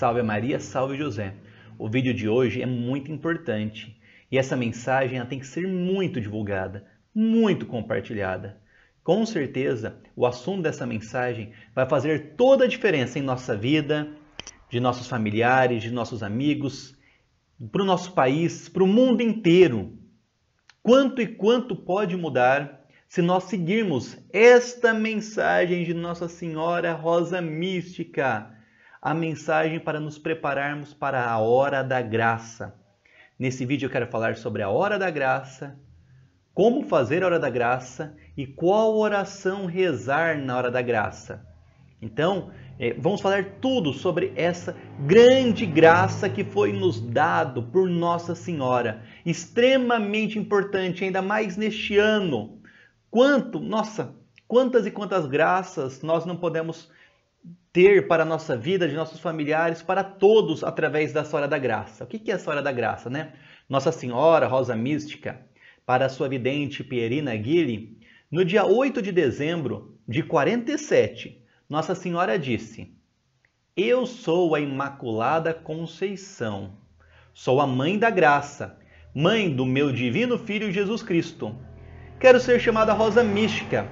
Salve Maria, salve José. O vídeo de hoje é muito importante e essa mensagem ela tem que ser muito divulgada, muito compartilhada. Com certeza, o assunto dessa mensagem vai fazer toda a diferença em nossa vida, de nossos familiares, de nossos amigos, para o nosso país, para o mundo inteiro. Quanto e quanto pode mudar se nós seguirmos esta mensagem de Nossa Senhora Rosa Mística? a mensagem para nos prepararmos para a hora da graça. Nesse vídeo eu quero falar sobre a hora da graça, como fazer a hora da graça e qual oração rezar na hora da graça. Então, é, vamos falar tudo sobre essa grande graça que foi nos dado por Nossa Senhora, extremamente importante ainda mais neste ano. Quanto, nossa, quantas e quantas graças nós não podemos ter para a nossa vida, de nossos familiares, para todos através da Senhora da Graça. O que é a Senhora da Graça, né? Nossa Senhora Rosa Mística, para a sua vidente Pierina Guille, no dia 8 de dezembro de 47, Nossa Senhora disse: Eu sou a Imaculada Conceição, sou a mãe da graça, mãe do meu divino filho Jesus Cristo. Quero ser chamada Rosa Mística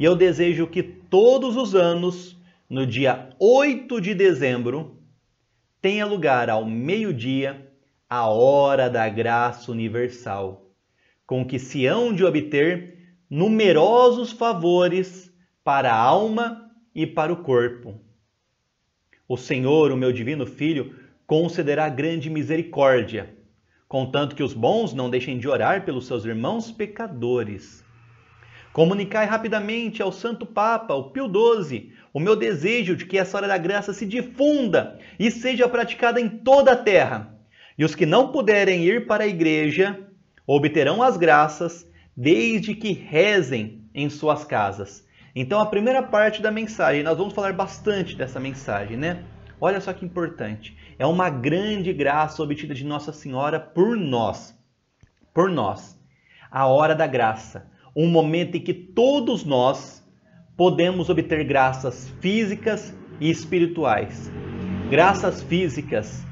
e eu desejo que todos os anos no dia 8 de dezembro, tenha lugar ao meio-dia a hora da graça universal, com que se hão de obter numerosos favores para a alma e para o corpo. O Senhor, o meu divino Filho, concederá grande misericórdia, contanto que os bons não deixem de orar pelos seus irmãos pecadores Comunicai rapidamente ao Santo Papa, o Pio XII, o meu desejo de que essa hora da graça se difunda e seja praticada em toda a terra. E os que não puderem ir para a igreja obterão as graças, desde que rezem em suas casas. Então, a primeira parte da mensagem, nós vamos falar bastante dessa mensagem, né? Olha só que importante. É uma grande graça obtida de Nossa Senhora por nós. Por nós. A hora da graça um momento em que todos nós podemos obter graças físicas e espirituais. Graças físicas,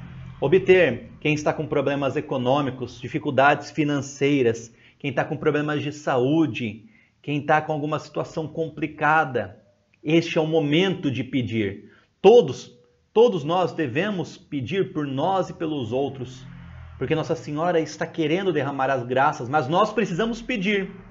obter quem está com problemas econômicos, dificuldades financeiras, quem está com problemas de saúde, quem está com alguma situação complicada. Este é o momento de pedir. Todos, todos nós devemos pedir por nós e pelos outros, porque Nossa Senhora está querendo derramar as graças, mas nós precisamos pedir.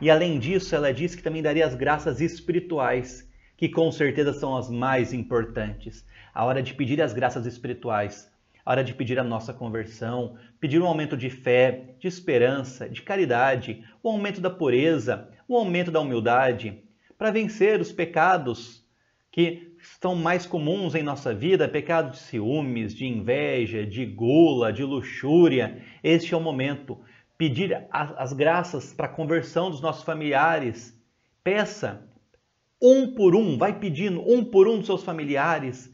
E além disso, ela diz que também daria as graças espirituais, que com certeza são as mais importantes. A hora de pedir as graças espirituais, a hora de pedir a nossa conversão, pedir um aumento de fé, de esperança, de caridade, o um aumento da pureza, o um aumento da humildade, para vencer os pecados que estão mais comuns em nossa vida, pecado de ciúmes, de inveja, de gula, de luxúria. Este é o momento pedir as graças para a conversão dos nossos familiares. Peça um por um, vai pedindo um por um dos seus familiares.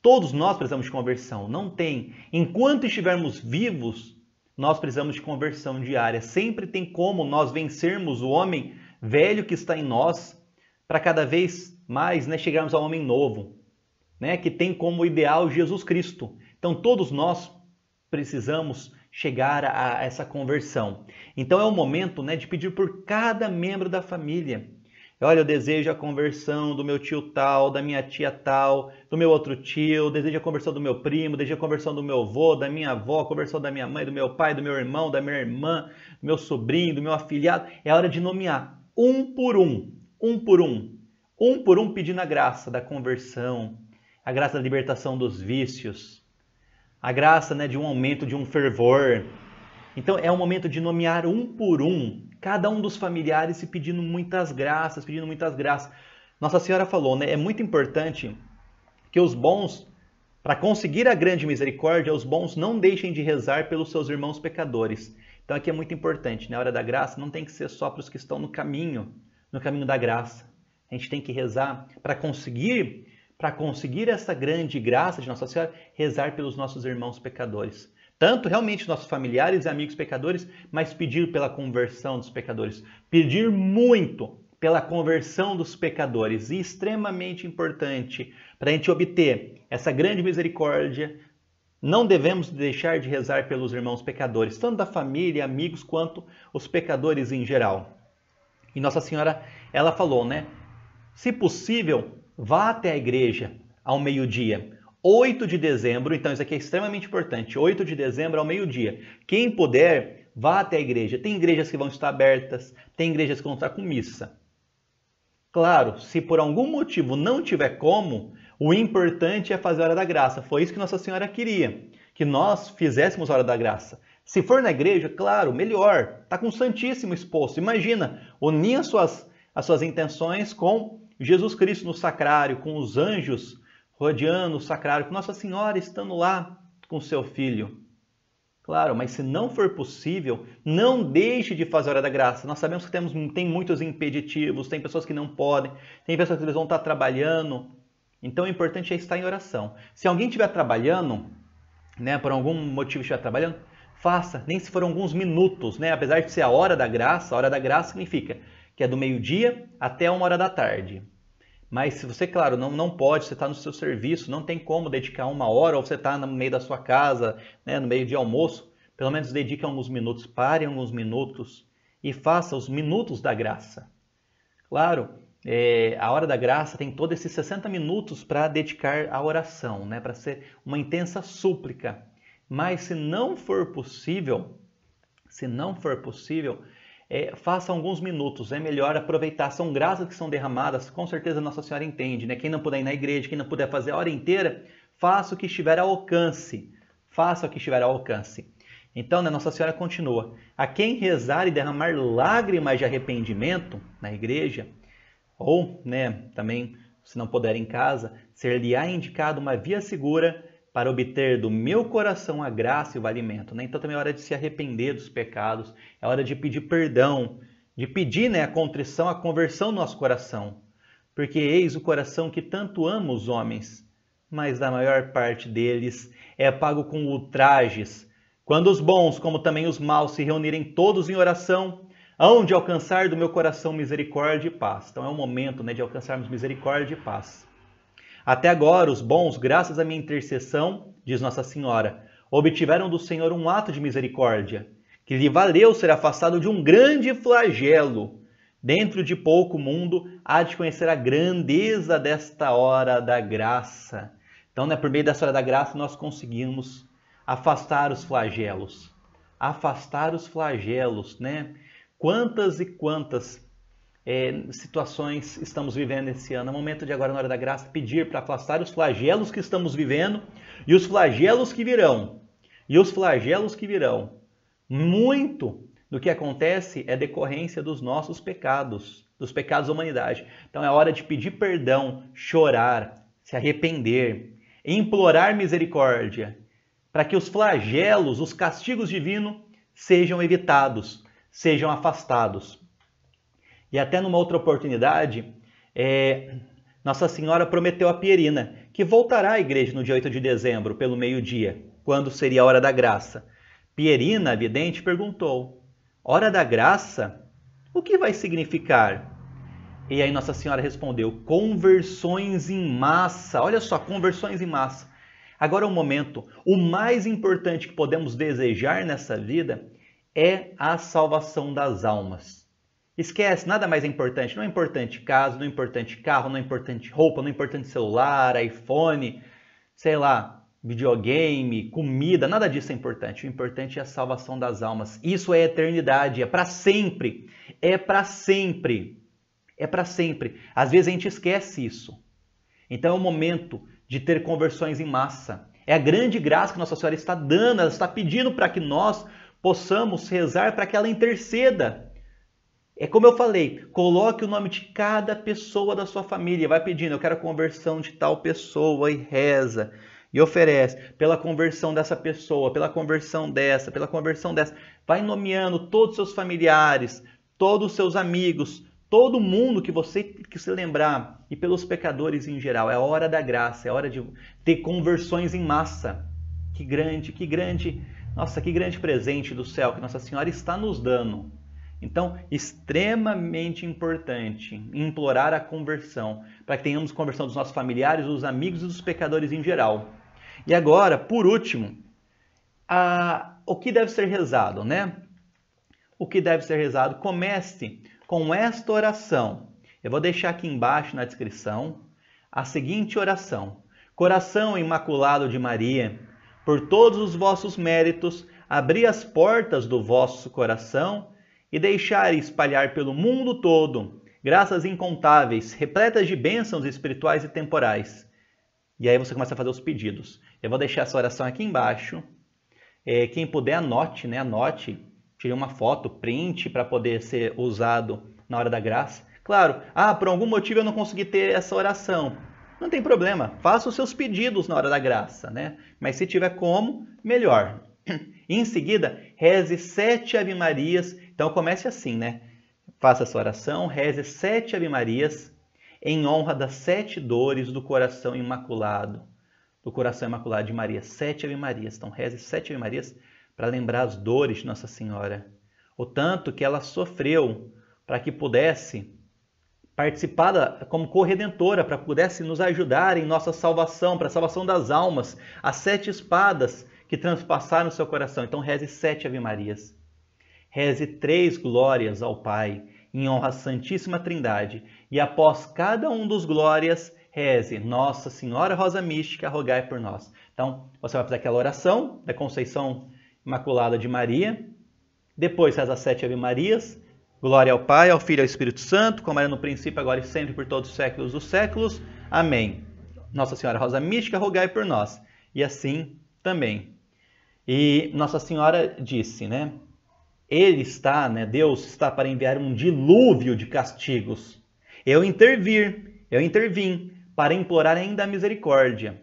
Todos nós precisamos de conversão, não tem. Enquanto estivermos vivos, nós precisamos de conversão diária. Sempre tem como nós vencermos o homem velho que está em nós para cada vez mais né, chegarmos ao homem novo, né, que tem como ideal Jesus Cristo. Então todos nós precisamos chegar a, essa conversão. Então é o momento né, de pedir por cada membro da família. Olha, eu desejo a conversão do meu tio tal, da minha tia tal, do meu outro tio, desejo a conversão do meu primo, desejo a conversão do meu avô, da minha avó, a conversão da minha mãe, do meu pai, do meu irmão, da minha irmã, do meu sobrinho, do meu afilhado. É hora de nomear um por um, um por um, um por um pedindo a graça da conversão, a graça da libertação dos vícios, a graça né, de um aumento, de um fervor. Então é o momento de nomear um por um, cada um dos familiares se pedindo muitas graças, pedindo muitas graças. Nossa Senhora falou, né? É muito importante que os bons, para conseguir a grande misericórdia, os bons não deixem de rezar pelos seus irmãos pecadores. Então aqui é muito importante, na né? hora da graça não tem que ser só para os que estão no caminho, no caminho da graça. A gente tem que rezar para conseguir para conseguir essa grande graça de Nossa Senhora, rezar pelos nossos irmãos pecadores. Tanto realmente nossos familiares e amigos pecadores, mas pedir pela conversão dos pecadores. Pedir muito pela conversão dos pecadores. E extremamente importante, para a gente obter essa grande misericórdia, não devemos deixar de rezar pelos irmãos pecadores, tanto da família, amigos, quanto os pecadores em geral. E Nossa Senhora, ela falou, né? Se possível, Vá até a igreja ao meio-dia. 8 de dezembro, então isso aqui é extremamente importante. 8 de dezembro ao meio-dia. Quem puder, vá até a igreja. Tem igrejas que vão estar abertas, tem igrejas que vão estar com missa. Claro, se por algum motivo não tiver como, o importante é fazer a hora da graça. Foi isso que Nossa Senhora queria, que nós fizéssemos a hora da graça. Se for na igreja, claro, melhor. Está com o Santíssimo exposto. Imagina, unir as suas, as suas intenções com Jesus Cristo no sacrário, com os anjos rodeando o sacrário, com Nossa Senhora estando lá com seu filho. Claro, mas se não for possível, não deixe de fazer a hora da graça. Nós sabemos que temos, tem muitos impeditivos, tem pessoas que não podem, tem pessoas que eles vão estar trabalhando. Então o importante é estar em oração. Se alguém estiver trabalhando, né, por algum motivo estiver trabalhando, faça, nem se for alguns minutos, né? Apesar de ser a hora da graça, a hora da graça significa que é do meio-dia até uma hora da tarde. Mas se você, claro, não, não pode, você está no seu serviço, não tem como dedicar uma hora, ou você está no meio da sua casa, né, no meio de almoço, pelo menos dedique alguns minutos, pare alguns minutos e faça os minutos da graça. Claro, é, a hora da graça tem todos esses 60 minutos para dedicar à oração, né, para ser uma intensa súplica. Mas se não for possível, se não for possível, é, faça alguns minutos, é melhor aproveitar. São graças que são derramadas, com certeza Nossa Senhora entende. Né? Quem não puder ir na igreja, quem não puder fazer a hora inteira, faça o que estiver ao alcance. Faça o que estiver ao alcance. Então, né, Nossa Senhora continua: A quem rezar e derramar lágrimas de arrependimento na igreja, ou né, também, se não puder em casa, ser-lhe-á indicado uma via segura para obter do meu coração a graça e o alimento. Né? Então também é hora de se arrepender dos pecados, é hora de pedir perdão, de pedir né, a contrição, a conversão no nosso coração. Porque eis o coração que tanto ama os homens, mas da maior parte deles é pago com ultrajes. Quando os bons, como também os maus, se reunirem todos em oração, hão de alcançar do meu coração misericórdia e paz. Então é o momento né, de alcançarmos misericórdia e paz. Até agora, os bons, graças à minha intercessão, diz Nossa Senhora, obtiveram do Senhor um ato de misericórdia, que lhe valeu ser afastado de um grande flagelo. Dentro de pouco mundo há de conhecer a grandeza desta hora da graça. Então, né, por meio dessa hora da graça, nós conseguimos afastar os flagelos. Afastar os flagelos, né? Quantas e quantas é, situações estamos vivendo esse ano. É momento de agora, na hora da graça, pedir para afastar os flagelos que estamos vivendo e os flagelos que virão. E os flagelos que virão. Muito do que acontece é decorrência dos nossos pecados, dos pecados da humanidade. Então é hora de pedir perdão, chorar, se arrepender, implorar misericórdia, para que os flagelos, os castigos divinos sejam evitados, sejam afastados. E até numa outra oportunidade, é, Nossa Senhora prometeu a Pierina que voltará à igreja no dia 8 de dezembro, pelo meio-dia, quando seria a hora da graça. Pierina, vidente, perguntou: Hora da graça? O que vai significar? E aí Nossa Senhora respondeu: conversões em massa. Olha só, conversões em massa. Agora é o um momento. O mais importante que podemos desejar nessa vida é a salvação das almas. Esquece, nada mais é importante. Não é importante casa, não é importante carro, não é importante roupa, não é importante celular, iPhone, sei lá, videogame, comida, nada disso é importante. O importante é a salvação das almas. Isso é eternidade, é para sempre. É para sempre. É para sempre. Às vezes a gente esquece isso. Então é o momento de ter conversões em massa. É a grande graça que Nossa Senhora está dando, ela está pedindo para que nós possamos rezar para que ela interceda é como eu falei, coloque o nome de cada pessoa da sua família, vai pedindo, eu quero a conversão de tal pessoa e reza e oferece pela conversão dessa pessoa, pela conversão dessa, pela conversão dessa. Vai nomeando todos os seus familiares, todos os seus amigos, todo mundo que você que se lembrar e pelos pecadores em geral. É hora da graça, é hora de ter conversões em massa. Que grande, que grande, nossa, que grande presente do céu que Nossa Senhora está nos dando. Então, extremamente importante implorar a conversão, para que tenhamos conversão dos nossos familiares, dos amigos e dos pecadores em geral. E agora, por último, a, o que deve ser rezado, né? O que deve ser rezado? Comece com esta oração. Eu vou deixar aqui embaixo na descrição a seguinte oração: Coração imaculado de Maria, por todos os vossos méritos, abri as portas do vosso coração e deixar espalhar pelo mundo todo graças incontáveis, repletas de bênçãos espirituais e temporais. E aí você começa a fazer os pedidos. Eu vou deixar essa oração aqui embaixo. É, quem puder, anote, né? Anote, tire uma foto, print para poder ser usado na hora da graça. Claro, ah, por algum motivo eu não consegui ter essa oração. Não tem problema, faça os seus pedidos na hora da graça, né? Mas se tiver como, melhor. em seguida, reze sete Ave-Marias então comece assim, né? Faça sua oração, reze sete Ave-Marias em honra das sete dores do coração imaculado, do coração imaculado de Maria. Sete Ave-Marias. Então reze sete Ave-Marias para lembrar as dores de Nossa Senhora. O tanto que ela sofreu para que pudesse participada como corredentora, para que pudesse nos ajudar em nossa salvação, para a salvação das almas, as sete espadas que transpassaram o seu coração. Então reze sete Ave-Marias reze três glórias ao Pai, em honra à Santíssima Trindade, e após cada um dos glórias, reze Nossa Senhora Rosa Mística, rogai por nós. Então, você vai fazer aquela oração da Conceição Imaculada de Maria, depois reza as sete Ave Marias, glória ao Pai, ao Filho e ao Espírito Santo, como era no princípio, agora e sempre, por todos os séculos dos séculos. Amém. Nossa Senhora Rosa Mística, rogai por nós. E assim também. E Nossa Senhora disse, né? Ele está, né, Deus está para enviar um dilúvio de castigos. Eu intervir, eu intervim para implorar ainda a misericórdia.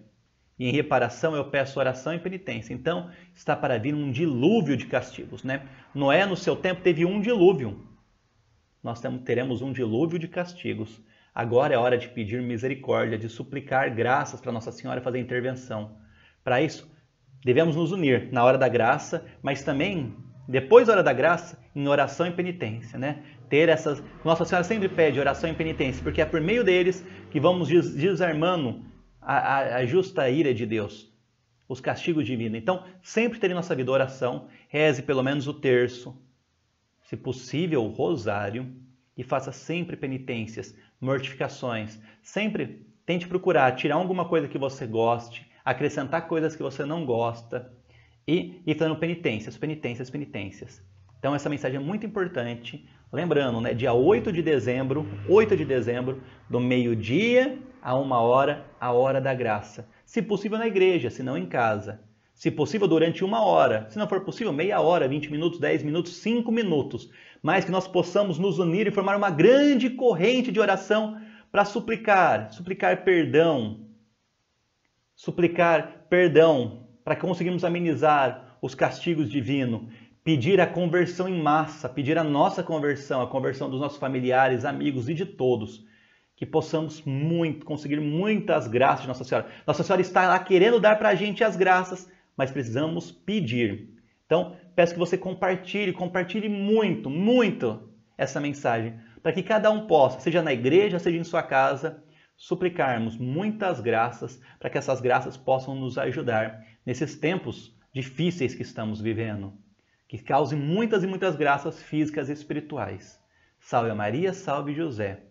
E em reparação eu peço oração e penitência. Então, está para vir um dilúvio de castigos, né? Noé no seu tempo teve um dilúvio. Nós teremos um dilúvio de castigos. Agora é hora de pedir misericórdia, de suplicar graças para Nossa Senhora fazer intervenção. Para isso, devemos nos unir na hora da graça, mas também depois da hora da graça, em oração e penitência, né? Ter essas. Nossa Senhora sempre pede oração e penitência, porque é por meio deles que vamos desarmando a, a, a justa ira de Deus, os castigos divinos. Então, sempre ter em nossa vida oração, reze pelo menos o terço, se possível, o rosário, e faça sempre penitências, mortificações. Sempre tente procurar tirar alguma coisa que você goste, acrescentar coisas que você não gosta e evitando penitências, penitências, penitências. Então essa mensagem é muito importante. Lembrando, né, dia 8 de dezembro, 8 de dezembro, do meio-dia a uma hora, a hora da graça. Se possível na igreja, se não em casa. Se possível, durante uma hora. Se não for possível, meia hora, 20 minutos, 10 minutos, 5 minutos. Mas que nós possamos nos unir e formar uma grande corrente de oração para suplicar, suplicar perdão, suplicar perdão para conseguirmos amenizar os castigos divinos, pedir a conversão em massa, pedir a nossa conversão, a conversão dos nossos familiares, amigos e de todos, que possamos muito conseguir muitas graças de Nossa Senhora. Nossa Senhora está lá querendo dar para a gente as graças, mas precisamos pedir. Então, peço que você compartilhe, compartilhe muito, muito essa mensagem, para que cada um possa, seja na igreja, seja em sua casa, suplicarmos muitas graças, para que essas graças possam nos ajudar nesses tempos difíceis que estamos vivendo. Que cause muitas e muitas graças físicas e espirituais. Salve Maria, salve José.